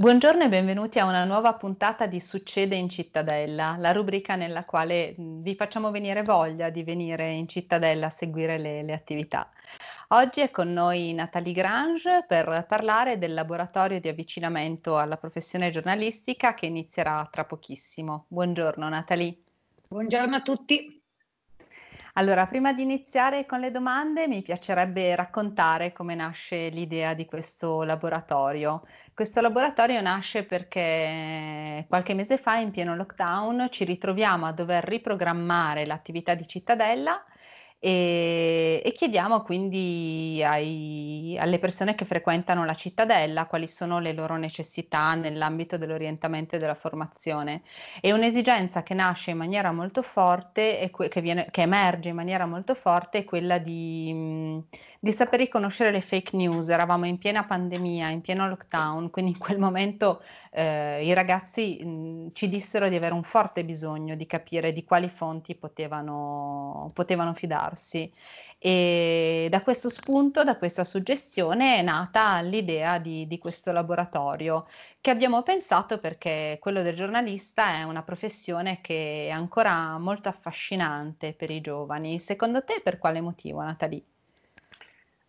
Buongiorno e benvenuti a una nuova puntata di Succede in Cittadella, la rubrica nella quale mm, vi facciamo venire voglia di venire in cittadella a seguire le, le attività. Oggi è con noi Nathalie Grange per parlare del laboratorio di avvicinamento alla professione giornalistica che inizierà tra pochissimo. Buongiorno Nathalie. Buongiorno a tutti. Allora, prima di iniziare con le domande, mi piacerebbe raccontare come nasce l'idea di questo laboratorio. Questo laboratorio nasce perché qualche mese fa, in pieno lockdown, ci ritroviamo a dover riprogrammare l'attività di cittadella e, e chiediamo quindi ai, alle persone che frequentano la cittadella quali sono le loro necessità nell'ambito dell'orientamento e della formazione. E un'esigenza che nasce in maniera molto forte e que- che, viene, che, emerge in maniera molto forte è quella di... Mh, di saper riconoscere le fake news. Eravamo in piena pandemia, in pieno lockdown, quindi in quel momento eh, i ragazzi mh, mm, ci dissero di avere un forte bisogno di capire di quali fonti potevano, potevano fidarsi. E da questo spunto, da questa suggestione è nata l'idea di, di questo laboratorio che abbiamo pensato perché quello del giornalista è una professione che è ancora molto affascinante per i giovani. Secondo te per quale motivo, Natalie?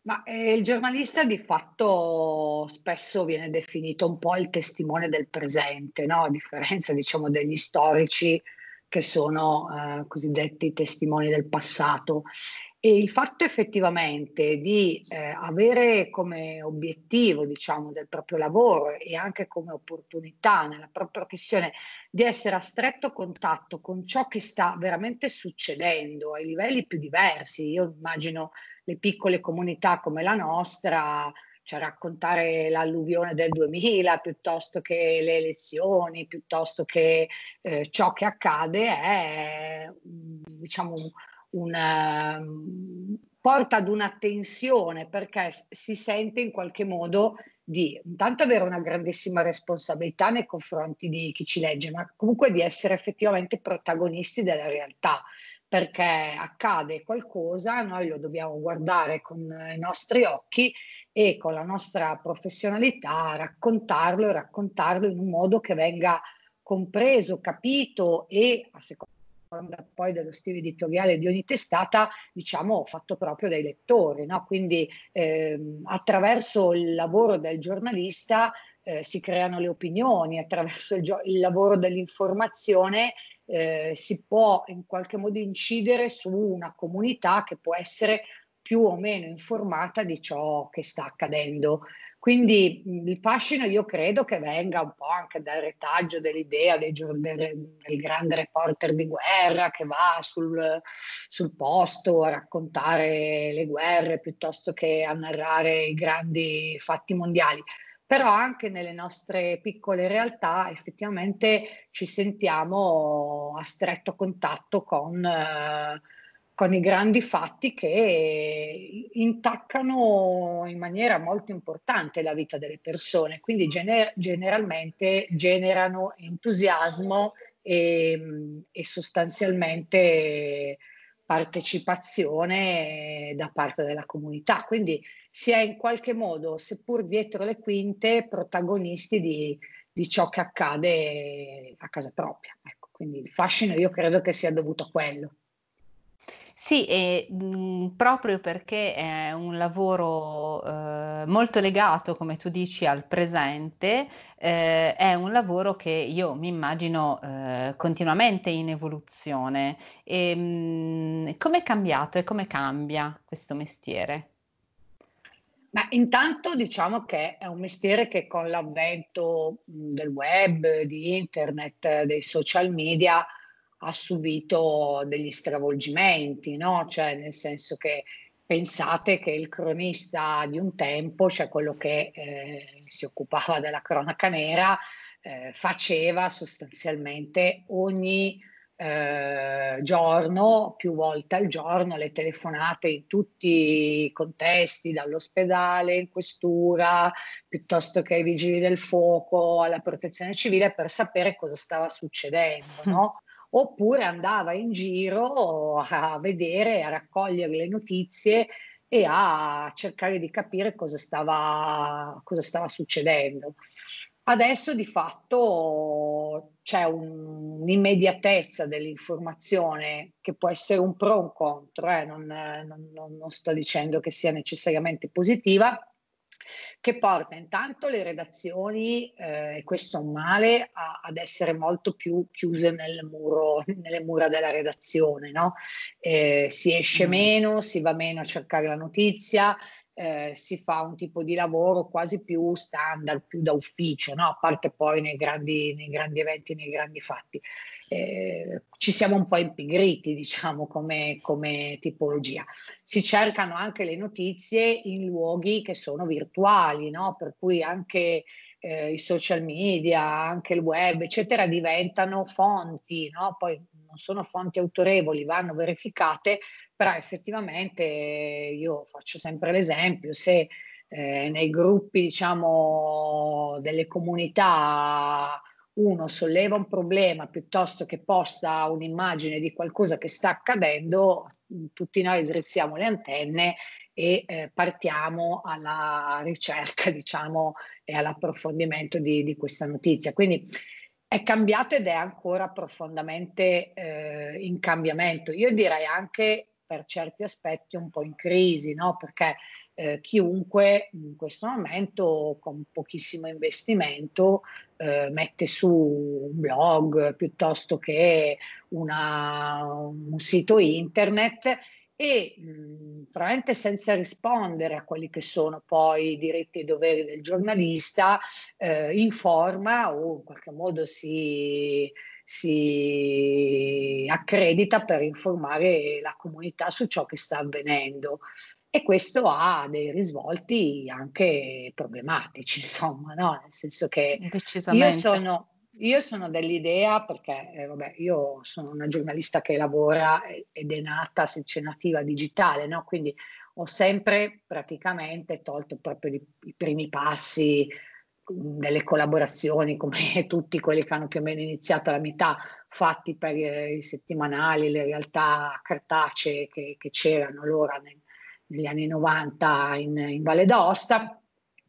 Ma eh, il giornalista di fatto spesso viene definito un po' il testimone del presente, no? a differenza diciamo, degli storici che sono eh, cosiddetti testimoni del passato. E il fatto effettivamente di eh, avere come obiettivo, diciamo, del proprio lavoro e anche come opportunità nella propria professione di essere a stretto contatto con ciò che sta veramente succedendo ai livelli più diversi. Io immagino le piccole comunità come la nostra, cioè raccontare l'alluvione del 2000 piuttosto che le elezioni, piuttosto che eh, ciò che accade è diciamo una, eh, porta ad un'attenzione perché si sente in qualche modo di intanto avere una grandissima responsabilità nei confronti di chi ci legge, ma comunque di essere effettivamente protagonisti della realtà, perché accade qualcosa, noi lo dobbiamo guardare con eh, i nostri occhi e con la nostra professionalità raccontarlo e raccontarlo in un modo che venga compreso, capito e a seconda poi dello stile editoriale di ogni testata, diciamo, fatto proprio dai lettori. No? Quindi ehm, attraverso il lavoro del giornalista eh, si creano le opinioni, attraverso il, gio- il lavoro dell'informazione eh, si può in qualche modo incidere su una comunità che può essere più o meno informata di ciò che sta accadendo. Quindi il fascino io credo che venga un po' anche dal retaggio dell'idea del, del, del grande reporter di guerra che va sul, sul, posto a raccontare le guerre piuttosto che a narrare i grandi fatti mondiali però anche nelle nostre piccole realtà effettivamente ci sentiamo a stretto contatto con, eh, con i grandi fatti che intaccano in maniera molto importante la vita delle persone, quindi gener- generalmente generano entusiasmo e, e sostanzialmente partecipazione da parte della comunità. Quindi si è in qualche modo, seppur dietro le quinte, protagonisti di, di ciò che accade a casa propria. Ecco, quindi il fascino io credo che sia dovuto a quello. Sì, e mh, mm, proprio perché è un lavoro eh, molto legato, come tu dici, al presente, eh, è un lavoro che io mi immagino eh, continuamente in evoluzione. E, mm, come è cambiato e come cambia questo mestiere? Ma intanto diciamo che è un mestiere che con l'avvento del web, di internet, dei social media ha subito degli stravolgimenti, no? Cioè, nel senso che pensate che il cronista di un tempo, cioè quello che eh, si occupava della cronaca nera, eh, faceva sostanzialmente ogni eh, giorno, più volte al giorno, le telefonate in tutti i contesti, dall'ospedale, in questura, piuttosto che ai vigili del fuoco, alla protezione civile, per sapere cosa stava succedendo, mm. no? Oppure andava in giro a vedere, a raccogliere le notizie e a cercare di capire cosa stava, cosa stava succedendo. Adesso di fatto c'è un'immediatezza dell'informazione che può essere un pro o un contro, eh? non, non, non sto dicendo che sia necessariamente positiva, che porta intanto le redazioni, eh, e questo è un male, a, ad essere molto più chiuse nel muro, nelle mura della redazione. No? Eh, si esce mm. meno, si va meno a cercare la notizia, eh, si fa un tipo di lavoro quasi più standard, più da ufficio, no? a parte poi nei grandi, nei grandi eventi, nei grandi fatti. Eh, ci siamo un po' impigriti, diciamo, come, come, tipologia. Si cercano anche le notizie in luoghi che sono virtuali, no? per cui anche eh, i social media, anche il web, eccetera, diventano fonti, no? poi non sono fonti autorevoli, vanno verificate, però effettivamente eh, io faccio sempre l'esempio, se eh, nei gruppi diciamo, delle comunità uno solleva un problema piuttosto che posta un'immagine di qualcosa che sta accadendo, tutti noi drizziamo le antenne e eh, partiamo alla ricerca diciamo, e all'approfondimento di, di questa notizia. Quindi è cambiato ed è ancora profondamente eh, in cambiamento. Io direi anche per certi aspetti un po' in crisi, no? perché eh, chiunque in questo momento con pochissimo investimento eh, mette su un blog piuttosto che una, un sito internet e mh, mm, probabilmente senza rispondere a quelli che sono poi i diritti e i doveri del giornalista, eh, informa o in qualche modo si si accredita per informare la comunità su ciò che sta avvenendo e questo ha dei risvolti anche problematici, insomma, no? nel senso che io sono, io sono dell'idea, perché eh, vabbè, io sono una giornalista che lavora ed è nata seccionativa digitale, no? quindi ho sempre praticamente tolto proprio i, i primi passi delle collaborazioni come tutti quelli che hanno più o meno iniziato la metà fatti per eh, i settimanali, le realtà cartacee che, che c'erano allora nel, negli anni 90 in, in, Valle d'Aosta.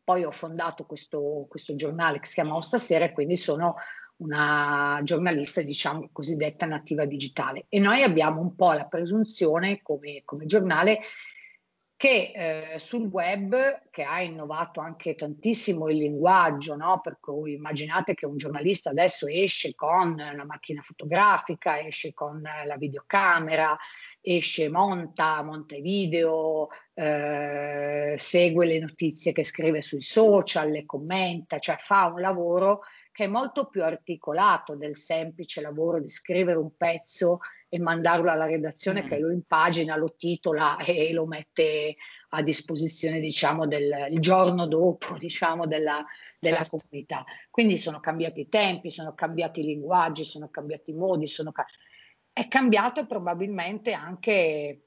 Poi ho fondato questo, questo giornale che si chiama Osta Sera e quindi sono una giornalista, diciamo, cosiddetta nativa digitale. E noi abbiamo un po' la presunzione come, come giornale che eh, sul web, che ha innovato anche tantissimo il linguaggio, no? per cui immaginate che un giornalista adesso esce con la macchina fotografica, esce con la videocamera, esce, monta, monta i video, eh, segue le notizie che scrive sui social, le commenta, cioè fa un lavoro che è molto più articolato del semplice lavoro di scrivere un pezzo e mandarlo alla redazione mm. che lo impagina, lo titola e lo mette a disposizione diciamo, del il giorno dopo diciamo, della, della certo. comunità. Quindi sono cambiati i tempi, sono cambiati i linguaggi, sono cambiati i modi, sono ca- è cambiata probabilmente anche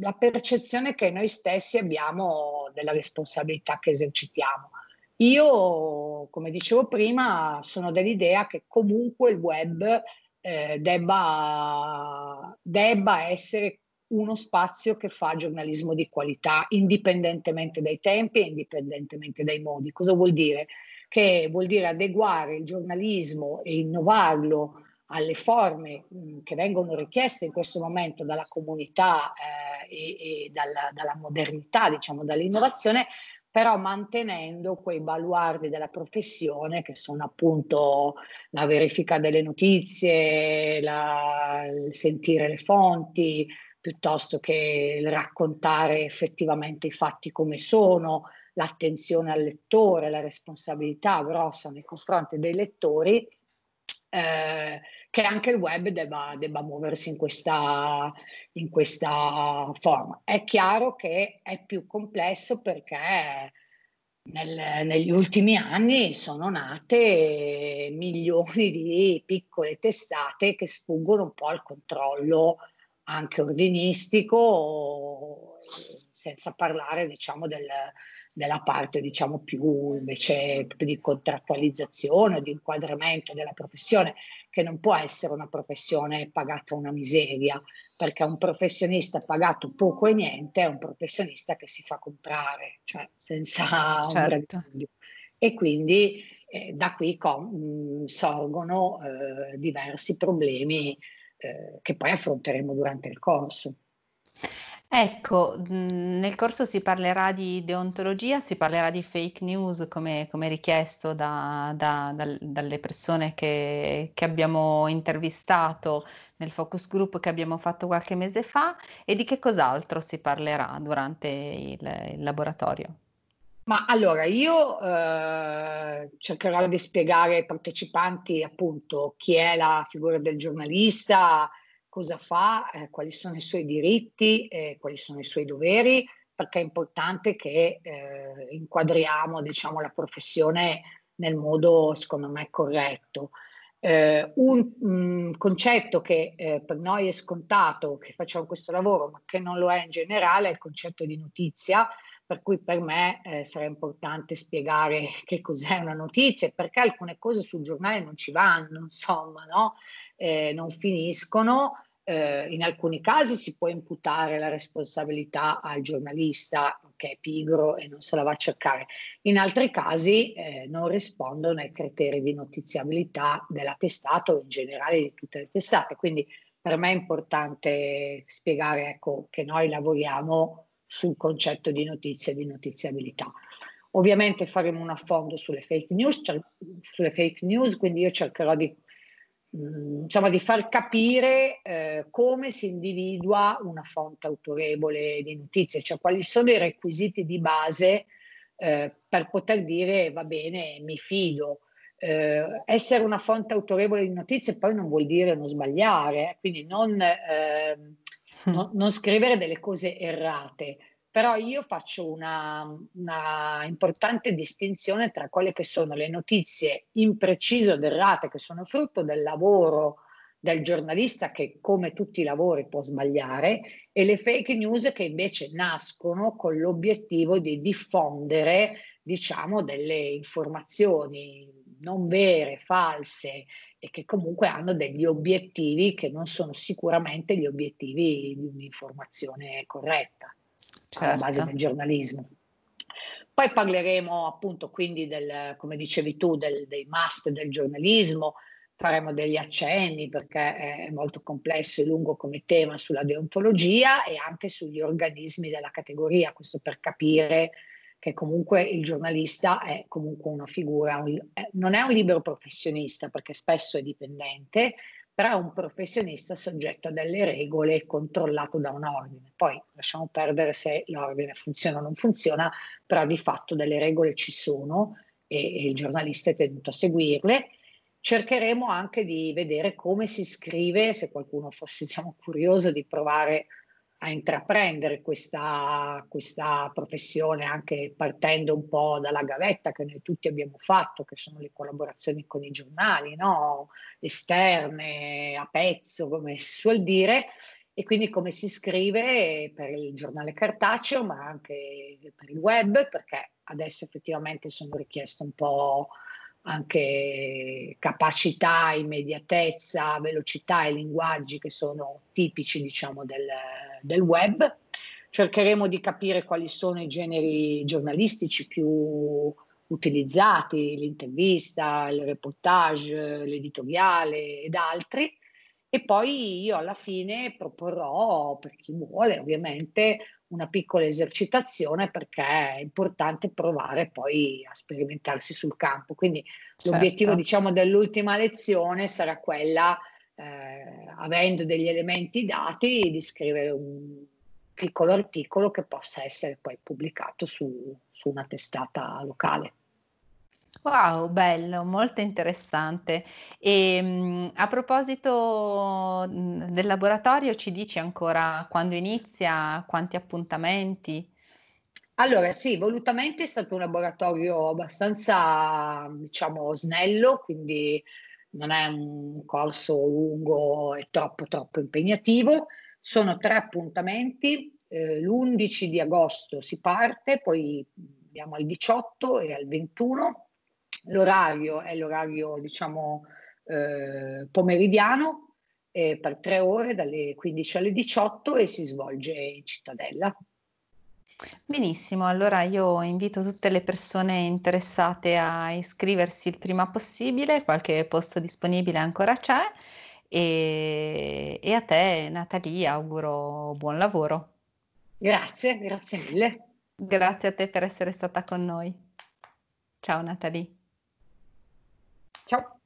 la percezione che noi stessi abbiamo della responsabilità che esercitiamo. Io, come dicevo prima, sono dell'idea che comunque il web eh, debba, debba essere uno spazio che fa giornalismo di qualità, indipendentemente dai tempi e indipendentemente dai modi. Cosa vuol dire? Che vuol dire adeguare il giornalismo e innovarlo alle forme mh, mm, che vengono richieste in questo momento dalla comunità eh, e, e dalla, dalla modernità, diciamo, dall'innovazione, però mantenendo quei baluardi della professione che sono appunto la verifica delle notizie, la, il sentire le fonti, piuttosto che il raccontare effettivamente i fatti come sono, l'attenzione al lettore, la responsabilità grossa nei confronti dei lettori. Eh, che anche il web debba, debba muoversi in questa, in questa, forma. È chiaro che è più complesso perché nel, negli ultimi anni sono nate milioni di piccole testate che sfuggono un po' al controllo anche ordinistico, senza parlare diciamo del, della parte diciamo più invece di contrattualizzazione, di inquadramento della professione, che non può essere una professione pagata una miseria, perché un professionista pagato poco e niente è un professionista che si fa comprare, cioè senza certo. E quindi eh, da qui con, mm, sorgono eh, diversi problemi eh, che poi affronteremo durante il corso. Ecco, mhmm, nel corso si parlerà di deontologia, si parlerà di fake news come, come richiesto da, da, da, dalle persone che, che, abbiamo intervistato nel focus group che abbiamo fatto qualche mese fa e di che cos'altro si parlerà durante il, il laboratorio. Ma allora io eh, cercherò di spiegare ai partecipanti appunto chi è la figura del giornalista, cosa fa, eh, quali sono i suoi diritti, eh, quali sono i suoi doveri, perché è importante che eh, inquadriamo diciamo, la professione nel modo, secondo me, corretto. Eh, un mh, mm, concetto che eh, per noi è scontato, che facciamo questo lavoro, ma che non lo è in generale, è il concetto di notizia, per cui per me eh, sarà importante spiegare che cos'è una notizia e perché alcune cose sul giornale non ci vanno, insomma, no? non finiscono eh, in alcuni casi si può imputare la responsabilità al giornalista che è pigro e non se la va a cercare, in altri casi eh, non rispondono ai criteri di notiziabilità della testata o in generale di tutte le testate. Quindi per me è importante spiegare ecco, che noi lavoriamo sul concetto di notizia e di notiziabilità. Ovviamente faremo un affondo sulle fake news, cioè, sulle fake news quindi io cercherò di diciamo, di far capire eh, come si individua una fonte autorevole di notizie, cioè quali sono i requisiti di base eh, per poter dire va bene, mi fido. Eh, essere una fonte autorevole di notizie poi non vuol dire non sbagliare, eh, quindi non, ehm, mm. no, non scrivere delle cose errate, però io faccio una, una, importante distinzione tra quelle che sono le notizie imprecise o errate che sono frutto del lavoro del giornalista che come tutti i lavori può sbagliare e le fake news che invece nascono con l'obiettivo di diffondere diciamo delle informazioni non vere, false e che comunque hanno degli obiettivi che non sono sicuramente gli obiettivi di un'informazione corretta certo. alla base certo. del giornalismo. Poi parleremo appunto quindi del, come dicevi tu, del, dei must del giornalismo, faremo degli accenni perché è molto complesso e lungo come tema sulla deontologia e anche sugli organismi della categoria, questo per capire che comunque il giornalista è comunque una figura, un, non è un libero professionista perché spesso è dipendente, è un professionista soggetto a delle regole e controllato da un ordine. Poi lasciamo perdere se l'ordine funziona o non funziona, però di fatto delle regole ci sono e, e il giornalista è tenuto a seguirle. Cercheremo anche di vedere come si scrive, se qualcuno fosse diciamo, curioso di provare a intraprendere questa, questa professione anche partendo un po' dalla gavetta che noi tutti abbiamo fatto, che sono le collaborazioni con i giornali, no? esterne, a pezzo, come si suol dire, e quindi come si scrive per il giornale cartaceo, ma anche per il web, perché adesso effettivamente sono richieste un po' anche capacità, immediatezza, velocità e linguaggi che sono tipici diciamo, del, del web. Cercheremo di capire quali sono i generi giornalistici più utilizzati, l'intervista, il reportage, l'editoriale ed altri e poi io alla fine proporrò, per chi vuole ovviamente, una piccola esercitazione perché è importante provare poi a sperimentarsi sul campo. Quindi certo. l'obiettivo diciamo dell'ultima lezione sarà quella, eh, avendo degli elementi dati, di scrivere un piccolo articolo che possa essere poi pubblicato su, su una testata locale. Wow, bello, molto interessante. E, ehm, a proposito mhmm, del laboratorio, ci dici ancora quando inizia, quanti appuntamenti? Allora, sì, volutamente è stato un laboratorio abbastanza, diciamo, snello, quindi non è un corso lungo e troppo, troppo impegnativo. Sono tre appuntamenti, eh, l'11 di agosto si parte, poi mhmm, andiamo al 18 e al 21 L'orario è l'orario, diciamo, eh, pomeridiano eh, per tre ore dalle 15 alle 18 e si svolge in cittadella. Benissimo, allora io invito tutte le persone interessate a iscriversi il prima possibile, qualche posto disponibile ancora c'è e, e a te Natalia auguro buon lavoro. Grazie, grazie mille. Grazie a te per essere stata con noi. Ciao Natalie. Ciao